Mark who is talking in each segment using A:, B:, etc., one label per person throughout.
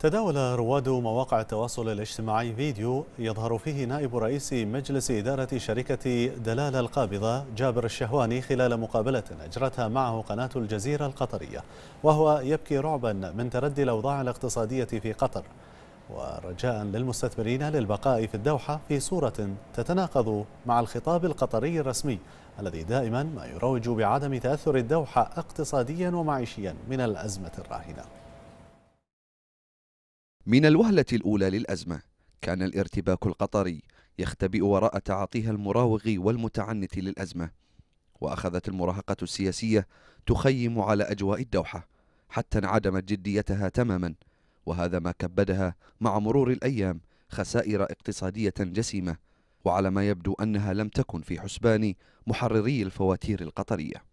A: تداول رواد مواقع التواصل الاجتماعي فيديو يظهر فيه نائب رئيس مجلس إدارة شركة دلالة القابضة جابر الشهواني خلال مقابلة أجرتها معه قناة الجزيرة القطرية وهو يبكي رعبا من تردي الأوضاع الاقتصادية في قطر ورجاء للمستثمرين للبقاء في الدوحة في صورة تتناقض مع الخطاب القطري الرسمي الذي دائما ما يروج بعدم تأثر الدوحة اقتصاديا ومعيشيا من الأزمة الراهنة
B: من الوهلة الأولى للأزمة كان الارتباك القطري يختبئ وراء تعاطيها المراوغ والمتعنت للأزمة وأخذت المراهقة السياسية تخيم على أجواء الدوحة حتى انعدمت جديتها تماما وهذا ما كبدها مع مرور الأيام خسائر اقتصادية جسيمة وعلى ما يبدو أنها لم تكن في حسبان محرري الفواتير القطرية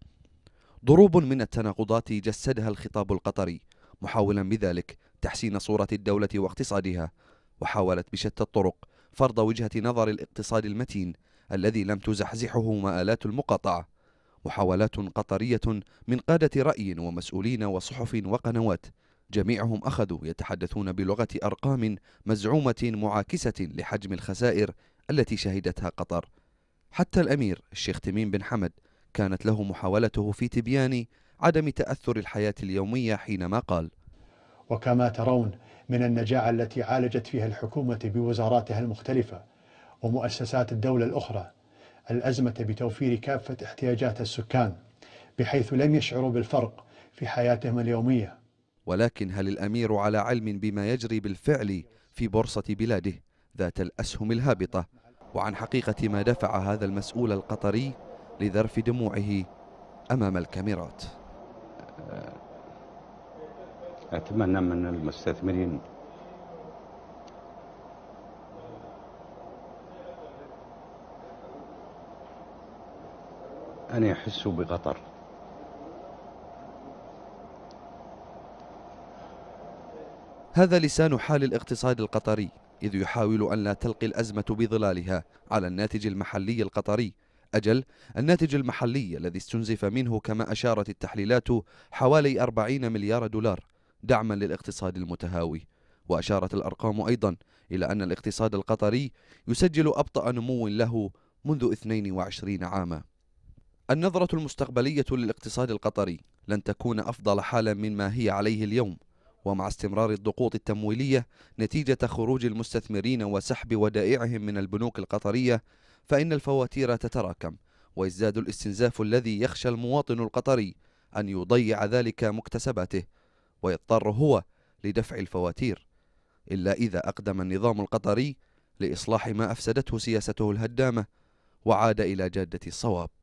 B: ضروب من التناقضات جسدها الخطاب القطري محاولا بذلك تحسين صورة الدولة واقتصادها وحاولت بشتى الطرق فرض وجهة نظر الاقتصاد المتين الذي لم تزحزحه مآلات المقاطعة محاولات قطرية من قادة رأي ومسؤولين وصحف وقنوات جميعهم أخذوا يتحدثون بلغة أرقام مزعومة معاكسة لحجم الخسائر التي شهدتها قطر حتى الأمير الشيخ تميم بن حمد كانت له محاولته في تبيان عدم تأثر الحياة اليومية حينما قال
C: وكما ترون من النجاعة التي عالجت فيها الحكومة بوزاراتها المختلفة ومؤسسات الدولة الأخرى الأزمة بتوفير كافة احتياجات السكان بحيث لم يشعروا بالفرق
B: في حياتهم اليومية ولكن هل الأمير على علم بما يجري بالفعل في بورصة بلاده ذات الأسهم الهابطة وعن حقيقة ما دفع هذا المسؤول القطري لذرف دموعه أمام الكاميرات أتمنى من المستثمرين أن يحسوا بقطر هذا لسان حال الاقتصاد القطري إذ يحاول أن لا تلقي الأزمة بظلالها على الناتج المحلي القطري أجل الناتج المحلي الذي استنزف منه كما أشارت التحليلات حوالي 40 مليار دولار دعما للاقتصاد المتهاوي وأشارت الأرقام أيضا إلى أن الاقتصاد القطري يسجل أبطأ نمو له منذ 22 عاما النظرة المستقبلية للاقتصاد القطري لن تكون أفضل حالا مما هي عليه اليوم ومع استمرار الضغوط التمويلية نتيجة خروج المستثمرين وسحب ودائعهم من البنوك القطرية فإن الفواتير تتراكم ويزداد الاستنزاف الذي يخشى المواطن القطري أن يضيع ذلك مكتسباته ويضطر هو لدفع الفواتير إلا إذا أقدم النظام القطري لإصلاح ما أفسدته سياسته الهدامة وعاد إلى جادة الصواب